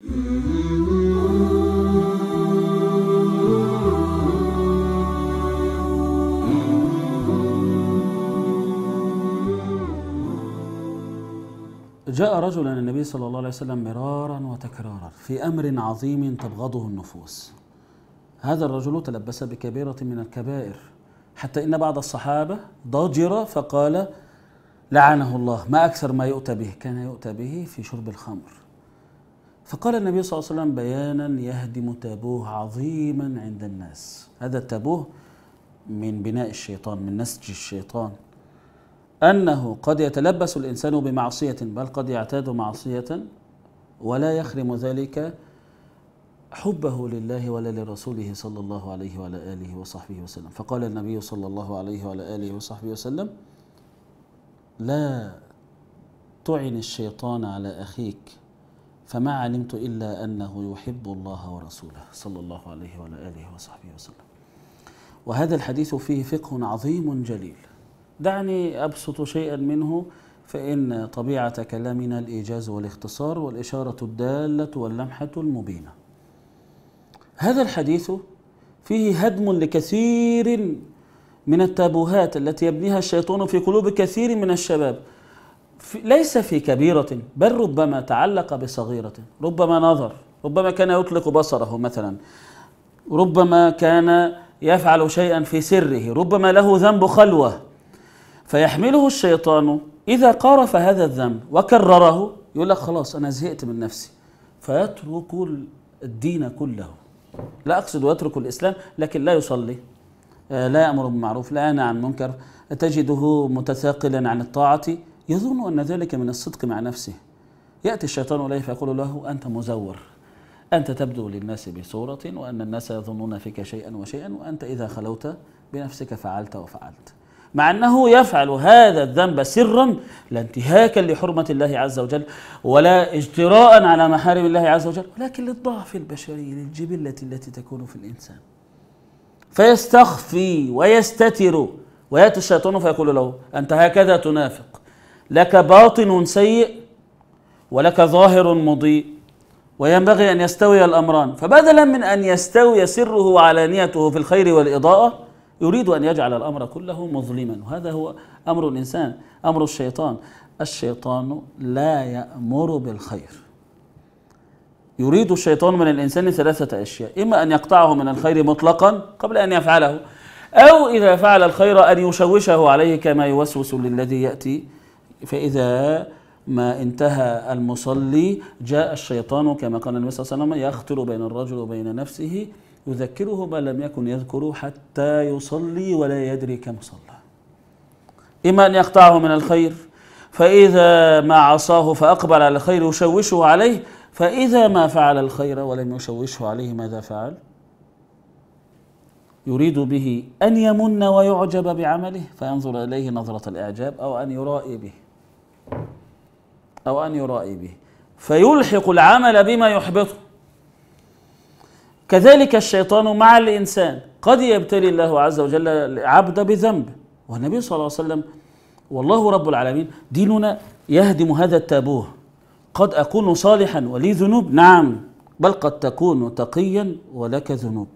جاء رجل عن النبي صلى الله عليه وسلم مرارا وتكرارا في امر عظيم تبغضه النفوس هذا الرجل تلبس بكبيره من الكبائر حتى ان بعض الصحابه ضجر فقال لعنه الله ما اكثر ما يؤتى به كان يؤتى به في شرب الخمر فقال النبي صلى الله عليه وسلم بيانا يهدم تابوه عظيما عند الناس هذا التابوه من بناء الشيطان من نسج الشيطان أنه قد يتلبس الإنسان بمعصية بل قد يعتاد معصية ولا يخرم ذلك حبه لله ولا لرسوله صلى الله عليه وعلى آله وصحبه وسلم فقال النبي صلى الله عليه وعلى آله وصحبه وسلم لا تعن الشيطان على أخيك فما علمت إلا أنه يحب الله ورسوله صلى الله عليه وعلى آله وصحبه وسلم وهذا الحديث فيه فقه عظيم جليل دعني أبسط شيئا منه فإن طبيعة كلامنا الإيجاز والاختصار والإشارة الدالة واللمحة المبينة هذا الحديث فيه هدم لكثير من التابوهات التي يبنيها الشيطان في قلوب كثير من الشباب ليس في كبيرة بل ربما تعلق بصغيرة ربما نظر ربما كان يطلق بصره مثلا ربما كان يفعل شيئا في سره ربما له ذنب خلوة فيحمله الشيطان إذا قارف هذا الذنب وكرره يقول لك خلاص أنا زهقت من نفسي فيترك الدين كله لا أقصد يترك الإسلام لكن لا يصلي آه، لا يأمر بالمعروف لا ينهى عن المنكر تجده متثاقلا عن الطاعة يظن أن ذلك من الصدق مع نفسه يأتي الشيطان إليه فيقول له أنت مزور أنت تبدو للناس بصورة وأن الناس يظنون فيك شيئا وشيئا وأنت إذا خلوت بنفسك فعلت وفعلت مع أنه يفعل هذا الذنب سرا لا انتهاكا لحرمة الله عز وجل ولا اجتراء على محارم الله عز وجل ولكن للضعف البشري للجبلة التي تكون في الإنسان فيستخفي ويستتر ويأتي الشيطان فيقول له أنت هكذا تنافق لك باطن سيء ولك ظاهر مضيء وينبغي ان يستوي الامران فبدلا من ان يستوي سره وعلانيته في الخير والاضاءه يريد ان يجعل الامر كله مظلما وهذا هو امر الانسان امر الشيطان الشيطان لا يامر بالخير يريد الشيطان من الانسان ثلاثه اشياء اما ان يقطعه من الخير مطلقا قبل ان يفعله او اذا فعل الخير ان يشوشه عليه كما يوسوس للذي ياتي فإذا ما انتهى المصلي جاء الشيطان كما قال النبي صلى الله عليه وسلم يخطر بين الرجل وبين نفسه يذكره ما لم يكن يذكره حتى يصلي ولا يدري كم صلى إما أن يقطعه من الخير فإذا ما عصاه فأقبل على الخير يشوشه عليه فإذا ما فعل الخير ولم يشوشه عليه ماذا فعل؟ يريد به أن يمن ويعجب بعمله فينظر إليه نظرة الإعجاب أو أن يرائي به أو أن يرائي به فيلحق العمل بما يحبطه كذلك الشيطان مع الإنسان قد يبتلي الله عز وجل العبد بذنب والنبي صلى الله عليه وسلم والله رب العالمين ديننا يهدم هذا التابوه قد أكون صالحا ولي ذنوب نعم بل قد تكون تقيا ولك ذنوب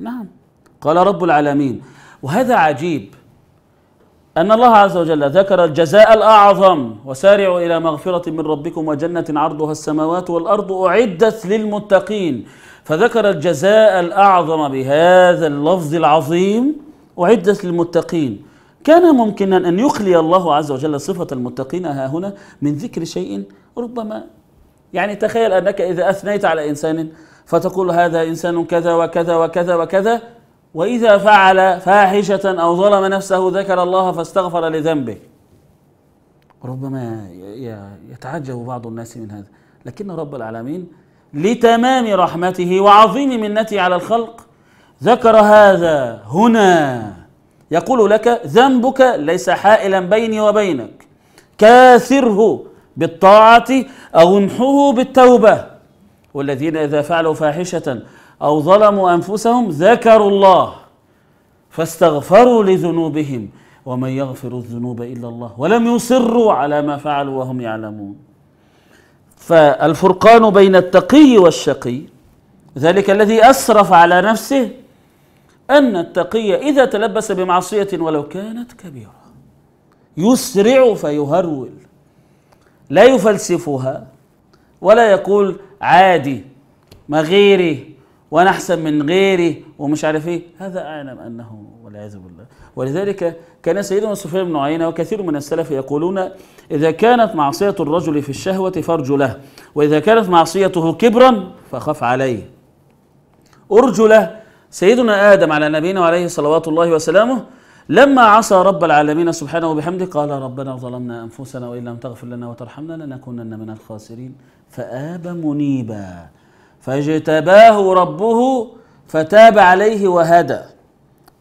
نعم قال رب العالمين وهذا عجيب أن الله عز وجل ذكر الجزاء الأعظم وسارعوا إلى مغفرة من ربكم وجنة عرضها السماوات والأرض أعدت للمتقين فذكر الجزاء الأعظم بهذا اللفظ العظيم أعدت للمتقين كان ممكنا أن يخلي الله عز وجل صفة المتقين ها هنا من ذكر شيء ربما يعني تخيل أنك إذا أثنيت على إنسان فتقول هذا إنسان كذا وكذا وكذا وكذا وإذا فعل فاحشة أو ظلم نفسه ذكر الله فاستغفر لذنبه ربما يتعجب بعض الناس من هذا لكن رب العالمين لتمام رحمته وعظيم منته على الخلق ذكر هذا هنا يقول لك ذنبك ليس حائلا بيني وبينك كاثره بالطاعة أو امحه بالتوبة والذين إذا فعلوا فاحشة أو ظلموا أنفسهم ذكروا الله فاستغفروا لذنوبهم ومن يغفر الذنوب إلا الله ولم يصروا على ما فعلوا وهم يعلمون فالفرقان بين التقي والشقي ذلك الذي أسرف على نفسه أن التقي إذا تلبس بمعصية ولو كانت كبيرة يسرع فيهرول لا يفلسفها ولا يقول عادي ما غيري وانا احسن من غيري ومش عارف ايه هذا اعلم انه والعياذ بالله ولذلك كان سيدنا سفيان بن عيينه وكثير من السلف يقولون اذا كانت معصيه الرجل في الشهوه فارجو له واذا كانت معصيته كبرا فخف عليه ارجو له سيدنا ادم على نبينا وعليه صلوات الله وسلامه لما عصى رب العالمين سبحانه وبحمده قال ربنا ظلمنا انفسنا وان لم تغفر لنا وترحمنا لنكونن من الخاسرين فاب منيبا فاجتباه ربه فتاب عليه وهدى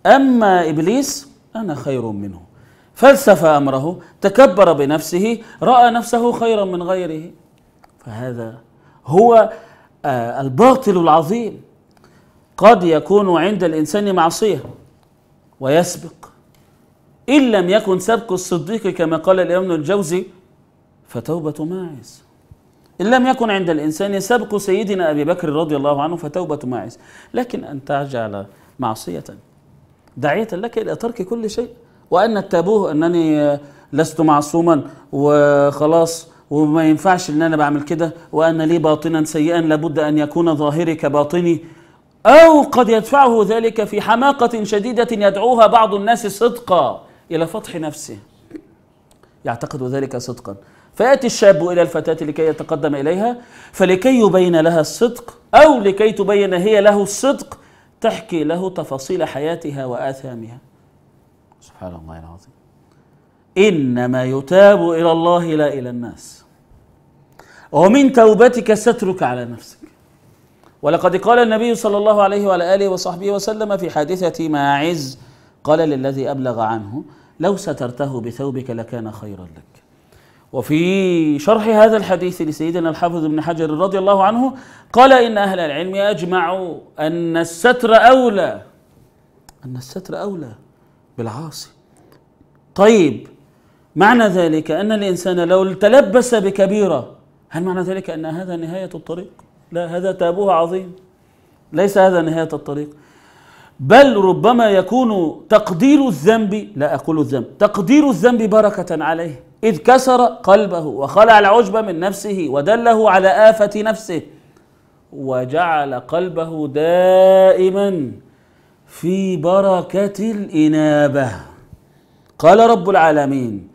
أما إبليس أنا خير منه فلسف أمره تكبر بنفسه رأى نفسه خيرا من غيره فهذا هو آه، الباطل العظيم قد يكون عند الإنسان معصية ويسبق إن لم يكن سبق الصديق كما قال الإمام الجوزي فتوبة ماعز إن لم يكن عند الإنسان سبق سيدنا أبي بكر رضي الله عنه فتوبة ماعز لكن أن تجعل معصية داعية لك إلى ترك كل شيء وأن التابوه أنني لست معصوما وخلاص وما ينفعش ان انا بعمل كده وان لي باطنا سيئا لابد ان يكون ظاهري كباطني او قد يدفعه ذلك في حماقه شديده يدعوها بعض الناس صدقا الى فتح نفسه يعتقد ذلك صدقا فيأتي الشاب إلى الفتاة لكي يتقدم إليها فلكي يبين لها الصدق أو لكي تبين هي له الصدق تحكي له تفاصيل حياتها وآثامها سبحان الله العظيم إنما يتاب إلى الله لا إلى الناس ومن توبتك سترك على نفسك ولقد قال النبي صلى الله عليه وعلى آله وصحبه وسلم في حادثة ماعز قال للذي أبلغ عنه لو سترته بثوبك لكان خيرا لك وفي شرح هذا الحديث لسيدنا الحافظ ابن حجر رضي الله عنه قال إن أهل العلم أجمعوا أن الستر أولى أن الستر أولى بالعاصي طيب معنى ذلك أن الإنسان لو تلبس بكبيرة هل معنى ذلك أن هذا نهاية الطريق؟ لا هذا تابوه عظيم ليس هذا نهاية الطريق بل ربما يكون تقدير الذنب لا أقول الذنب تقدير الذنب بركة عليه إذ كسر قلبه وخلع العجب من نفسه ودله على آفة نفسه وجعل قلبه دائما في بركة الإنابة قال رب العالمين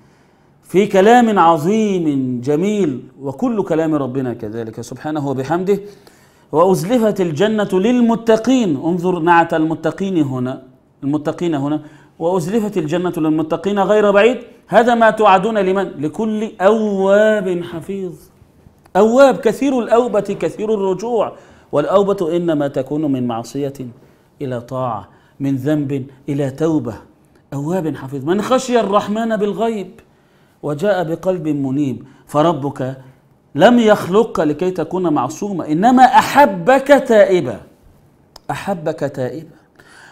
في كلام عظيم جميل وكل كلام ربنا كذلك سبحانه وبحمده وأزلفت الجنة للمتقين انظر نعت المتقين هنا المتقين هنا وأزلفت الجنة للمتقين غير بعيد هذا ما توعدون لمن لكل أواب حفيظ أواب كثير الأوبة كثير الرجوع والأوبة إنما تكون من معصية إلى طاعة من ذنب إلى توبة أواب حفيظ من خشي الرحمن بالغيب وجاء بقلب منيب فربك لم يخلقك لكي تكون معصوما إنما أحبك تائبا أحبك تائبا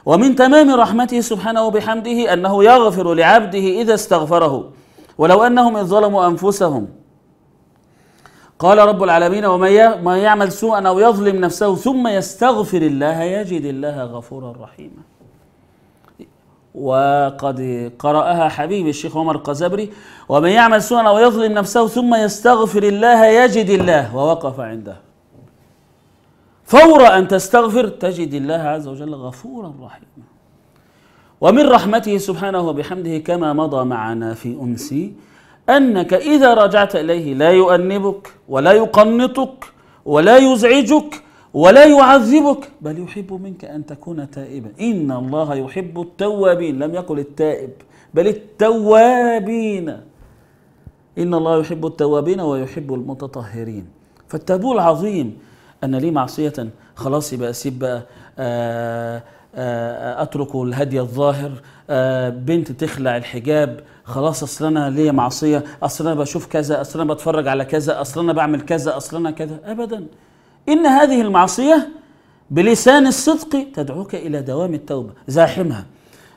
ومن تمام رحمته سبحانه وبحمده أنه يغفر لعبده إذا استغفره ولو أنهم إذ ظلموا أنفسهم قال رب العالمين ومن يعمل سوءا أو يظلم نفسه ثم يستغفر الله يجد الله غفورا رحيما وقد قرأها حبيبي الشيخ عمر القزبري ومن يعمل سوءا أو يظلم نفسه ثم يستغفر الله يجد الله ووقف عنده فور أن تستغفر تجد الله عز وجل غفورا رحيما ومن رحمته سبحانه وبحمده كما مضى معنا في أمسي أنك إذا رجعت إليه لا يؤنبك ولا يقنطك ولا يزعجك ولا يعذبك بل يحب منك أن تكون تائبا إن الله يحب التوابين لم يقل التائب بل التوابين إن الله يحب التوابين ويحب المتطهرين فالتابو العظيم أنا ليه معصية خلاص يبقى أسيب بقى آه، آه، أترك الهدي الظاهر آه، بنت تخلع الحجاب خلاص أصل أنا ليه معصية أصل أنا بشوف كذا أصل أنا بتفرج على كذا أصل أنا بعمل كذا أصل أنا كذا أبدا إن هذه المعصية بلسان الصدق تدعوك إلى دوام التوبة زاحمها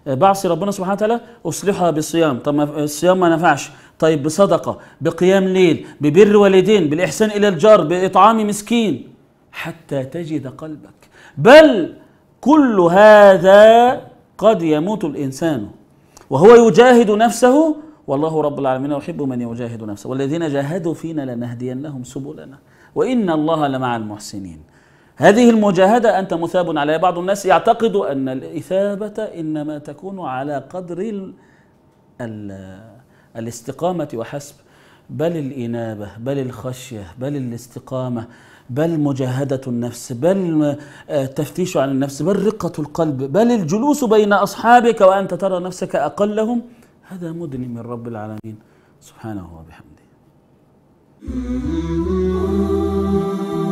بعصي ربنا سبحانه وتعالى اصلحها بالصيام طب الصيام ما نفعش طيب بصدقه بقيام ليل ببر والدين بالاحسان الى الجار باطعام مسكين حتى تجد قلبك بل كل هذا قد يموت الإنسان وهو يجاهد نفسه والله رب العالمين يحب من يجاهد نفسه والذين جاهدوا فينا لنهدينهم سبلنا وإن الله لمع المحسنين هذه المجاهدة أنت مثاب عليها بعض الناس يعتقد أن الإثابة إنما تكون على قدر الـ الـ الاستقامة وحسب بل الإنابة بل الخشية بل الاستقامة بل مجاهدة النفس بل آه، تفتيش عن النفس بل رقة القلب بل الجلوس بين أصحابك وأنت ترى نفسك أقلهم هذا مدن من رب العالمين سبحانه وبحمده